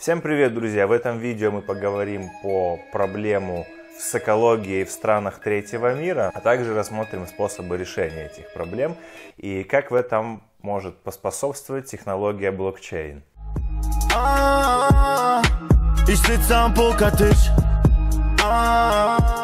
Всем привет, друзья! В этом видео мы поговорим по проблему с экологией в странах третьего мира, а также рассмотрим способы решения этих проблем и как в этом может поспособствовать технология блокчейн. Ich sitz am Pokertisch. Ah,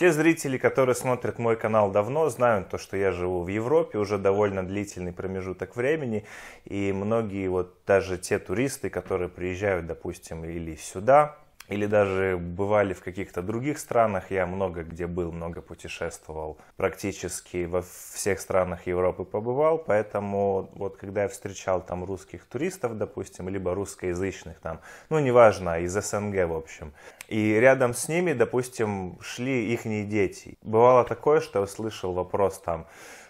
те зрители, которые смотрят мой канал давно, знают то, что я живу в Европе уже довольно длительный промежуток времени, и многие вот даже те туристы, которые приезжают, допустим, или сюда, или даже бывали в каких-то других странах. Я много где был, много путешествовал. Практически во всех странах Европы побывал, поэтому вот когда я встречал там русских туристов, допустим, либо русскоязычных там, ну неважно, из СНГ, в общем. И рядом с ними, допустим, шли их дети. Бывало такое, что я слышал вопрос там,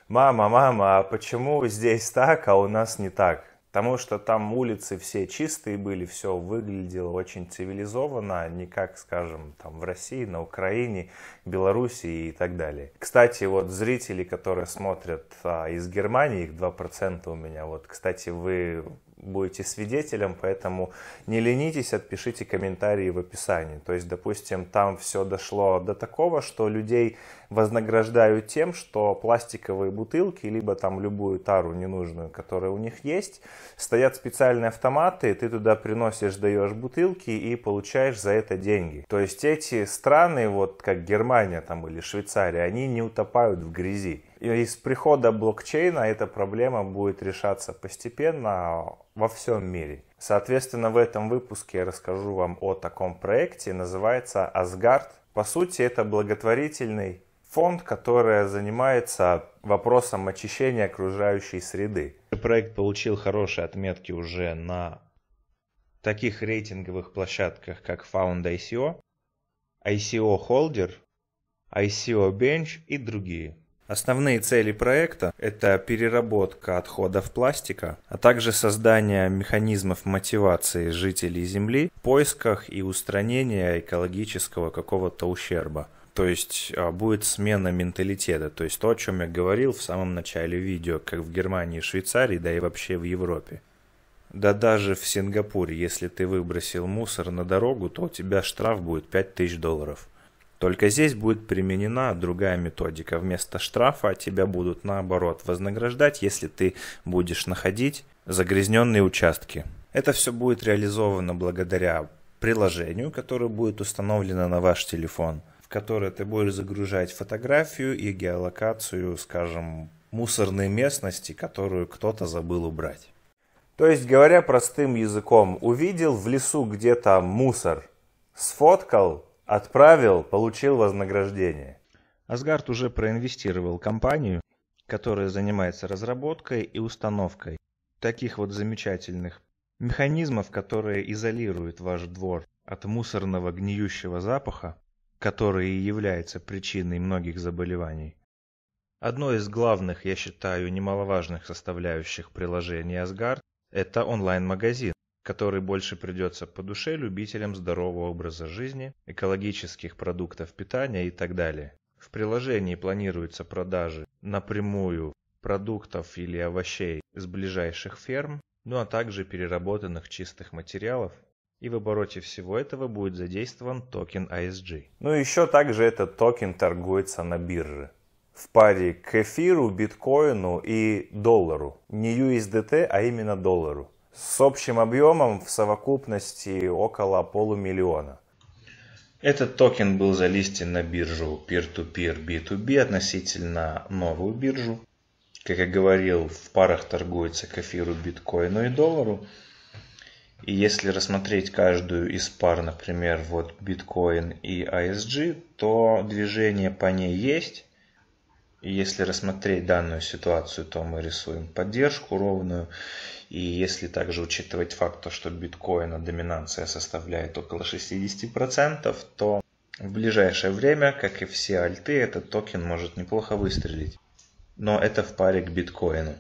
мама, мама, а почему здесь так, а у нас не так? Потому что там улицы все чистые были, все выглядело очень цивилизованно, а не как, скажем, там в России, на Украине, Белоруссии и так далее. Кстати, вот зрители, которые смотрят а, из Германии, их 2% у меня, вот, кстати, вы будете свидетелем, поэтому не ленитесь, отпишите комментарии в описании. То есть, допустим, там все дошло до такого, что людей вознаграждают тем, что пластиковые бутылки, либо там любую тару ненужную, которая у них есть, стоят специальные автоматы, и ты туда приносишь, даешь бутылки и получаешь за это деньги. То есть эти страны, вот как Германия там или Швейцария, они не утопают в грязи. И с прихода блокчейна эта проблема будет решаться постепенно, во всем мире. Соответственно, в этом выпуске я расскажу вам о таком проекте, называется «Асгард». По сути, это благотворительный фонд, который занимается вопросом очищения окружающей среды. Проект получил хорошие отметки уже на таких рейтинговых площадках, как Found ICO, ICO Holder, ICO Bench и другие. Основные цели проекта – это переработка отходов пластика, а также создание механизмов мотивации жителей Земли в поисках и устранения экологического какого-то ущерба. То есть а, будет смена менталитета, то есть то, о чем я говорил в самом начале видео, как в Германии, Швейцарии, да и вообще в Европе. Да даже в Сингапуре, если ты выбросил мусор на дорогу, то у тебя штраф будет 5000 долларов. Только здесь будет применена другая методика. Вместо штрафа тебя будут наоборот вознаграждать, если ты будешь находить загрязненные участки. Это все будет реализовано благодаря приложению, которое будет установлено на ваш телефон, в которое ты будешь загружать фотографию и геолокацию, скажем, мусорной местности, которую кто-то забыл убрать. То есть, говоря простым языком, увидел в лесу где-то мусор, сфоткал, Отправил, получил вознаграждение. Асгард уже проинвестировал компанию, которая занимается разработкой и установкой таких вот замечательных механизмов, которые изолируют ваш двор от мусорного гниющего запаха, который и является причиной многих заболеваний. Одно из главных, я считаю, немаловажных составляющих приложения Асгард — это онлайн-магазин, который больше придется по душе любителям здорового образа жизни, экологических продуктов питания и так далее. В приложении планируются продажи напрямую продуктов или овощей с ближайших ферм, ну а также переработанных чистых материалов, и в обороте всего этого будет задействован токен ISG. А ну и еще также этот токен торгуется на бирже. В паре к эфиру, биткоину и доллару. Не USDT, а именно доллару с общим объемом в совокупности около полумиллиона. Этот токен был залистен на биржу Peer-to-Peer -peer B2B относительно новую биржу. Как я говорил, в парах торгуется к эфиру, биткоину и доллару. И если рассмотреть каждую из пар, например, вот биткоин и ISG, то движение по ней есть. И если рассмотреть данную ситуацию, то мы рисуем поддержку ровную. И если также учитывать факт, что биткоина доминанция составляет около 60%, то в ближайшее время, как и все альты, этот токен может неплохо выстрелить. Но это в паре к биткоину.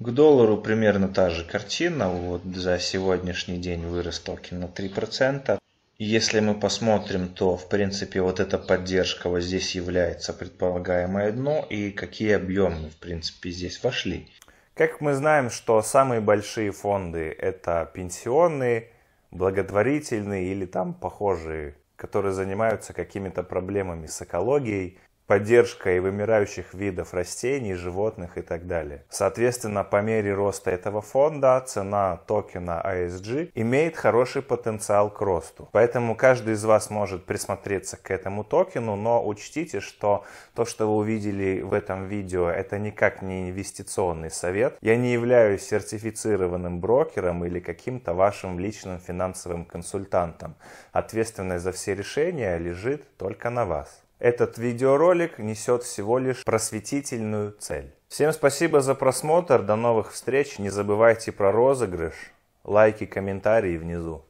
К доллару примерно та же картина. Вот за сегодняшний день вырос токен на 3%. Если мы посмотрим, то в принципе вот эта поддержка вот здесь является предполагаемое дно и какие объемы в принципе здесь вошли. Как мы знаем, что самые большие фонды это пенсионные, благотворительные или там похожие, которые занимаются какими-то проблемами с экологией, поддержкой вымирающих видов растений, животных и так далее. Соответственно, по мере роста этого фонда цена токена ASG а имеет хороший потенциал к росту. Поэтому каждый из вас может присмотреться к этому токену, но учтите, что то, что вы увидели в этом видео, это никак не инвестиционный совет. Я не являюсь сертифицированным брокером или каким-то вашим личным финансовым консультантом. Ответственность за все решения лежит только на вас. Этот видеоролик несет всего лишь просветительную цель. Всем спасибо за просмотр, до новых встреч, не забывайте про розыгрыш, лайки, комментарии внизу.